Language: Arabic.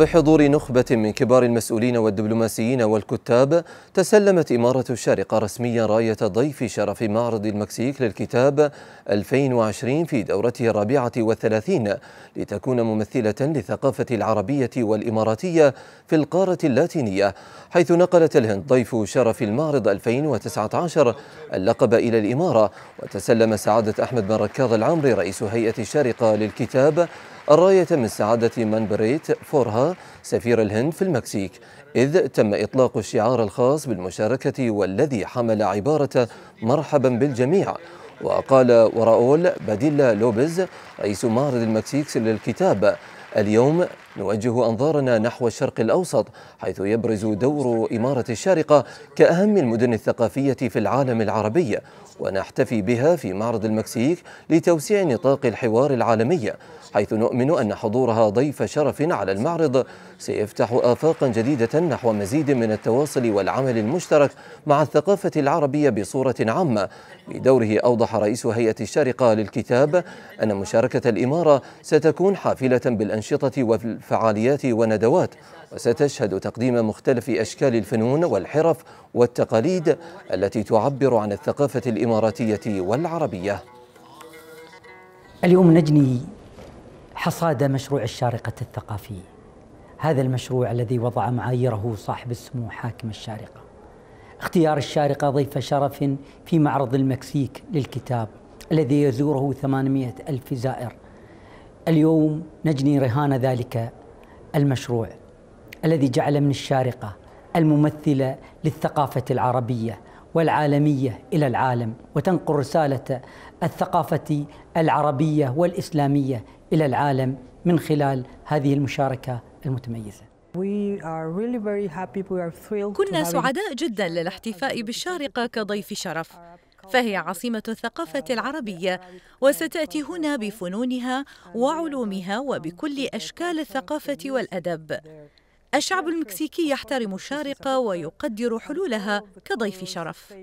بحضور نخبة من كبار المسؤولين والدبلوماسيين والكتاب تسلمت إمارة الشارقة رسميا راية ضيف شرف معرض المكسيك للكتاب 2020 في دورته الرابعة والثلاثين لتكون ممثلة للثقافة العربية والإماراتية في القارة اللاتينية حيث نقلت الهند ضيف شرف المعرض 2019 اللقب إلى الإمارة وتسلم سعادة أحمد بن ركاض العمري رئيس هيئة الشارقة للكتاب الراية من سعادة مانبريت فورها سفير الهند في المكسيك إذ تم إطلاق الشعار الخاص بالمشاركة والذي حمل عبارة مرحبا بالجميع وقال وراؤول باديلا لوبيز رئيس معرض المكسيك للكتاب اليوم نوجه أنظارنا نحو الشرق الأوسط حيث يبرز دور إمارة الشارقة كأهم المدن الثقافية في العالم العربي ونحتفي بها في معرض المكسيك لتوسيع نطاق الحوار العالمي حيث نؤمن أن حضورها ضيف شرف على المعرض سيفتح آفاقا جديدة نحو مزيد من التواصل والعمل المشترك مع الثقافة العربية بصورة عامة بدوره أوضح رئيس هيئة الشارقة للكتاب أن مشاركة الإمارة ستكون حافلة بالأنشطة والفعاليات فعاليات وندوات وستشهد تقديم مختلف أشكال الفنون والحرف والتقاليد التي تعبر عن الثقافة الإماراتية والعربية اليوم نجني حصاد مشروع الشارقة الثقافي هذا المشروع الذي وضع معاييره صاحب السمو حاكم الشارقة اختيار الشارقة ضيف شرف في معرض المكسيك للكتاب الذي يزوره 800 ألف زائر اليوم نجني رهان ذلك المشروع الذي جعل من الشارقة الممثلة للثقافة العربية والعالمية إلى العالم وتنقل رسالة الثقافة العربية والإسلامية إلى العالم من خلال هذه المشاركة المتميزة كنا سعداء جدا للاحتفاء بالشارقة كضيف شرف فهي عاصمة الثقافة العربية وستأتي هنا بفنونها وعلومها وبكل أشكال الثقافة والأدب الشعب المكسيكي يحترم الشارقة ويقدر حلولها كضيف شرف